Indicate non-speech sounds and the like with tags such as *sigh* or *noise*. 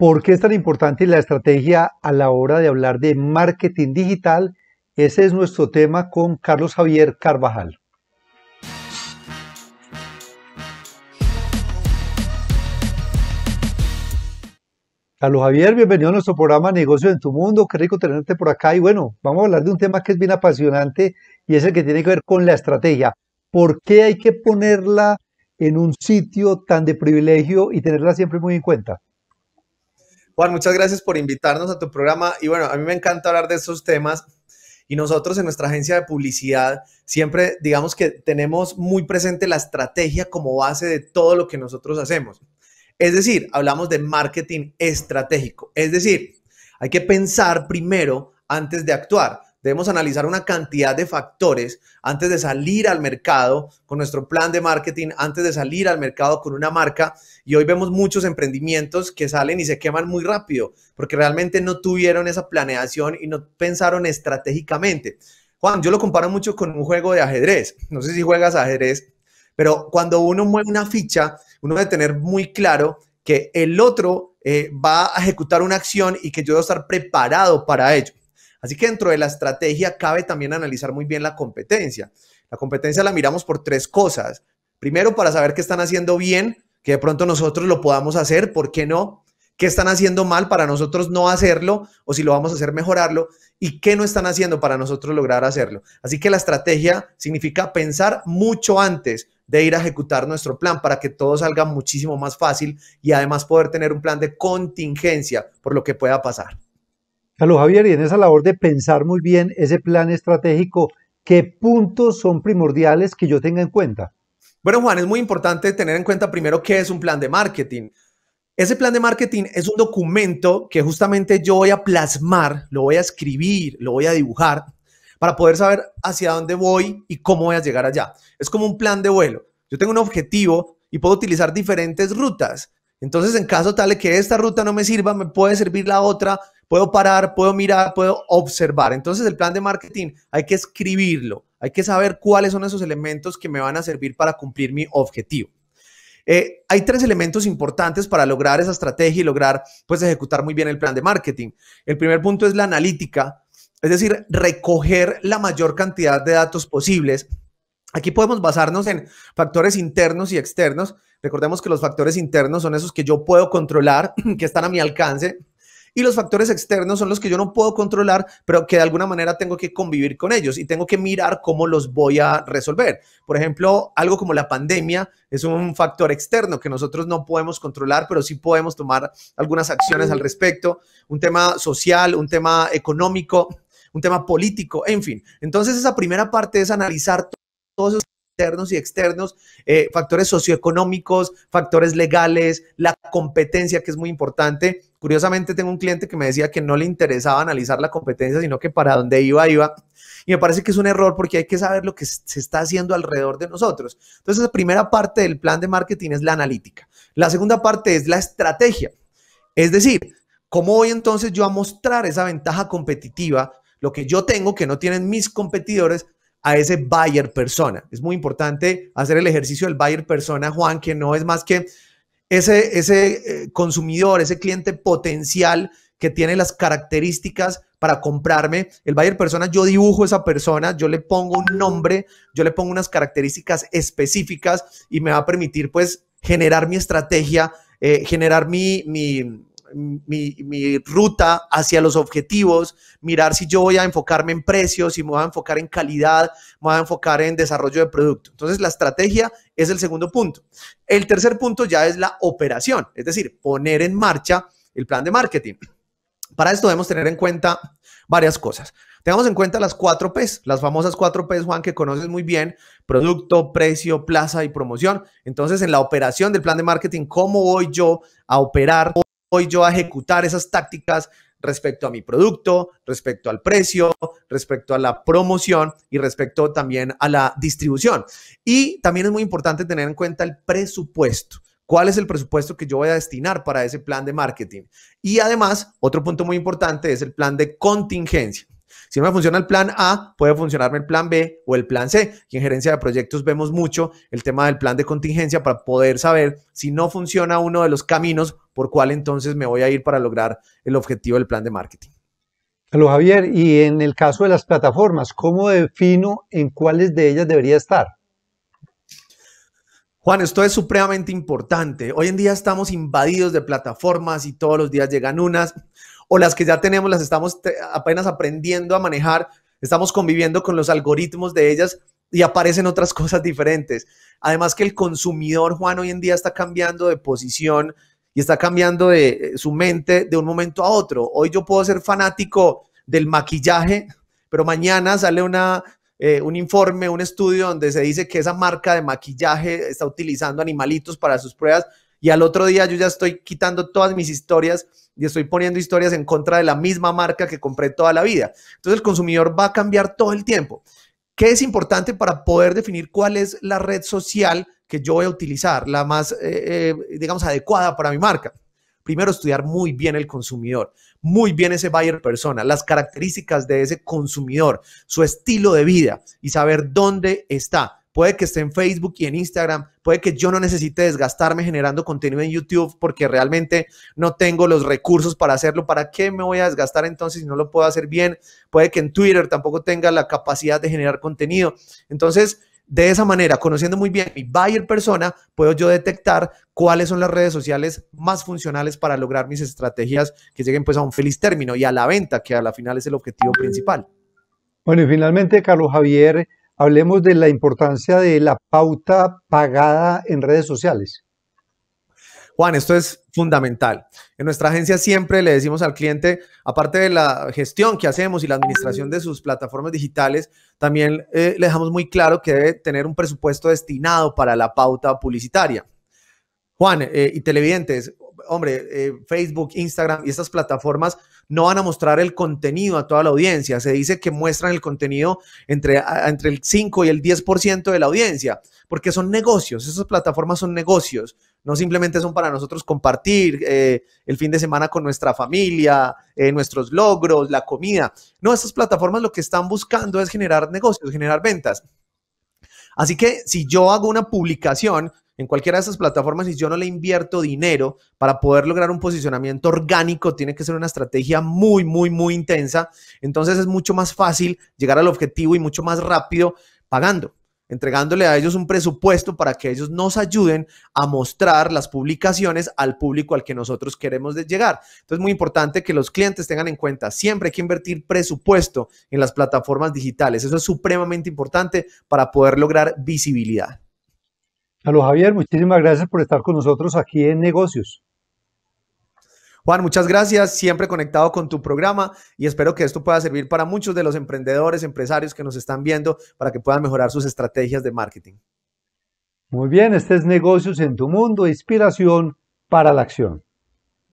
¿Por qué es tan importante la estrategia a la hora de hablar de marketing digital? Ese es nuestro tema con Carlos Javier Carvajal. Carlos Javier, bienvenido a nuestro programa Negocios en tu Mundo. Qué rico tenerte por acá. Y bueno, vamos a hablar de un tema que es bien apasionante y es el que tiene que ver con la estrategia. ¿Por qué hay que ponerla en un sitio tan de privilegio y tenerla siempre muy en cuenta? Juan, muchas gracias por invitarnos a tu programa y bueno, a mí me encanta hablar de estos temas y nosotros en nuestra agencia de publicidad siempre digamos que tenemos muy presente la estrategia como base de todo lo que nosotros hacemos. Es decir, hablamos de marketing estratégico, es decir, hay que pensar primero antes de actuar debemos analizar una cantidad de factores antes de salir al mercado con nuestro plan de marketing, antes de salir al mercado con una marca. Y hoy vemos muchos emprendimientos que salen y se queman muy rápido porque realmente no tuvieron esa planeación y no pensaron estratégicamente. Juan, yo lo comparo mucho con un juego de ajedrez. No sé si juegas ajedrez, pero cuando uno mueve una ficha, uno debe tener muy claro que el otro eh, va a ejecutar una acción y que yo debo estar preparado para ello. Así que dentro de la estrategia cabe también analizar muy bien la competencia. La competencia la miramos por tres cosas. Primero, para saber qué están haciendo bien, que de pronto nosotros lo podamos hacer, ¿por qué no? ¿Qué están haciendo mal para nosotros no hacerlo o si lo vamos a hacer mejorarlo? ¿Y qué no están haciendo para nosotros lograr hacerlo? Así que la estrategia significa pensar mucho antes de ir a ejecutar nuestro plan para que todo salga muchísimo más fácil y además poder tener un plan de contingencia por lo que pueda pasar. Salud, Javier, y en esa labor de pensar muy bien ese plan estratégico, ¿qué puntos son primordiales que yo tenga en cuenta? Bueno, Juan, es muy importante tener en cuenta primero qué es un plan de marketing. Ese plan de marketing es un documento que justamente yo voy a plasmar, lo voy a escribir, lo voy a dibujar para poder saber hacia dónde voy y cómo voy a llegar allá. Es como un plan de vuelo. Yo tengo un objetivo y puedo utilizar diferentes rutas. Entonces, en caso tal de que esta ruta no me sirva, me puede servir la otra Puedo parar, puedo mirar, puedo observar. Entonces el plan de marketing hay que escribirlo, hay que saber cuáles son esos elementos que me van a servir para cumplir mi objetivo. Eh, hay tres elementos importantes para lograr esa estrategia y lograr pues ejecutar muy bien el plan de marketing. El primer punto es la analítica, es decir, recoger la mayor cantidad de datos posibles. Aquí podemos basarnos en factores internos y externos. Recordemos que los factores internos son esos que yo puedo controlar, *clears throat* que están a mi alcance, y los factores externos son los que yo no puedo controlar, pero que de alguna manera tengo que convivir con ellos y tengo que mirar cómo los voy a resolver. Por ejemplo, algo como la pandemia es un factor externo que nosotros no podemos controlar, pero sí podemos tomar algunas acciones al respecto. Un tema social, un tema económico, un tema político, en fin. Entonces, esa primera parte es analizar todos esos internos y externos, eh, factores socioeconómicos, factores legales, la competencia que es muy importante. Curiosamente tengo un cliente que me decía que no le interesaba analizar la competencia, sino que para dónde iba, iba. Y me parece que es un error porque hay que saber lo que se está haciendo alrededor de nosotros. Entonces, la primera parte del plan de marketing es la analítica. La segunda parte es la estrategia. Es decir, ¿cómo voy entonces yo a mostrar esa ventaja competitiva? Lo que yo tengo que no tienen mis competidores a ese buyer persona. Es muy importante hacer el ejercicio del buyer persona, Juan, que no es más que ese, ese eh, consumidor, ese cliente potencial que tiene las características para comprarme. El buyer persona, yo dibujo esa persona, yo le pongo un nombre, yo le pongo unas características específicas y me va a permitir pues generar mi estrategia, eh, generar mi, mi, mi, ruta hacia los objetivos, mirar si yo voy a enfocarme en precios, si me voy a enfocar en calidad, me voy a enfocar en desarrollo de producto. Entonces, la estrategia es el segundo punto. El tercer punto ya es la operación, es decir, poner en marcha el plan de marketing. Para esto debemos tener en cuenta varias cosas. Tengamos en cuenta las cuatro P's, las famosas cuatro P's, Juan, que conoces muy bien, producto, precio, plaza y promoción. Entonces, en la operación del plan de marketing, ¿cómo voy yo a operar voy yo a ejecutar esas tácticas respecto a mi producto, respecto al precio, respecto a la promoción y respecto también a la distribución. Y también es muy importante tener en cuenta el presupuesto. ¿Cuál es el presupuesto que yo voy a destinar para ese plan de marketing? Y además, otro punto muy importante es el plan de contingencia. Si no me funciona el plan A, puede funcionarme el plan B o el plan C. Y en gerencia de proyectos vemos mucho el tema del plan de contingencia para poder saber si no funciona uno de los caminos, por cuál entonces me voy a ir para lograr el objetivo del plan de marketing. Hola Javier, y en el caso de las plataformas, ¿cómo defino en cuáles de ellas debería estar? Juan, esto es supremamente importante. Hoy en día estamos invadidos de plataformas y todos los días llegan unas o las que ya tenemos las estamos apenas aprendiendo a manejar, estamos conviviendo con los algoritmos de ellas y aparecen otras *laughs* cosas diferentes. Además que el consumidor, Juan, hoy en día está cambiando de posición y está cambiando de eh, su mente de un momento a otro. Hoy yo puedo ser fanático del maquillaje, pero mañana sale una, eh, un informe, un estudio donde se dice que esa marca de maquillaje está utilizando animalitos para sus pruebas y al otro día yo ya estoy quitando todas mis historias y estoy poniendo historias en contra de la misma marca que compré toda la vida. Entonces el consumidor va a cambiar todo el tiempo. ¿Qué es importante para poder definir cuál es la red social que yo voy a utilizar, la más, eh, eh, digamos, adecuada para mi marca? Primero, estudiar muy bien el consumidor, muy bien ese buyer persona, las características de ese consumidor, su estilo de vida y saber dónde está puede que esté en Facebook y en Instagram, puede que yo no necesite desgastarme generando contenido en YouTube porque realmente no tengo los recursos para hacerlo. ¿Para qué me voy a desgastar entonces si no lo puedo hacer bien? Puede que en Twitter tampoco tenga la capacidad de generar contenido. Entonces, de esa manera, conociendo muy bien mi buyer persona, puedo yo detectar cuáles son las redes sociales más funcionales para lograr mis estrategias que lleguen pues a un feliz término y a la venta, que a la final es el objetivo principal. Bueno, y finalmente, Carlos Javier, hablemos de la importancia de la pauta pagada en redes sociales. Juan, esto es fundamental. En nuestra agencia siempre le decimos al cliente, aparte de la gestión que hacemos y la administración de sus plataformas digitales, también eh, le dejamos muy claro que debe tener un presupuesto destinado para la pauta publicitaria. Juan eh, y televidentes, hombre, eh, Facebook, Instagram y estas plataformas no van a mostrar el contenido a toda la audiencia. Se dice que muestran el contenido entre, entre el 5 y el 10% de la audiencia, porque son negocios, esas plataformas son negocios, no simplemente son para nosotros compartir eh, el fin de semana con nuestra familia, eh, nuestros logros, la comida. No, estas plataformas lo que están buscando es generar negocios, generar ventas. Así que si yo hago una publicación en cualquiera de esas plataformas, si yo no le invierto dinero para poder lograr un posicionamiento orgánico, tiene que ser una estrategia muy, muy, muy intensa. Entonces es mucho más fácil llegar al objetivo y mucho más rápido pagando entregándole a ellos un presupuesto para que ellos nos ayuden a mostrar las publicaciones al público al que nosotros queremos llegar. Entonces, es muy importante que los clientes tengan en cuenta, siempre hay que invertir presupuesto en las plataformas digitales. Eso es supremamente importante para poder lograr visibilidad. Salud, Javier, muchísimas gracias por estar con nosotros aquí en Negocios. Juan, muchas gracias, siempre conectado con tu programa y espero que esto pueda servir para muchos de los emprendedores, empresarios que nos están viendo para que puedan mejorar sus estrategias de marketing. Muy bien, este es Negocios en tu Mundo, inspiración para la acción.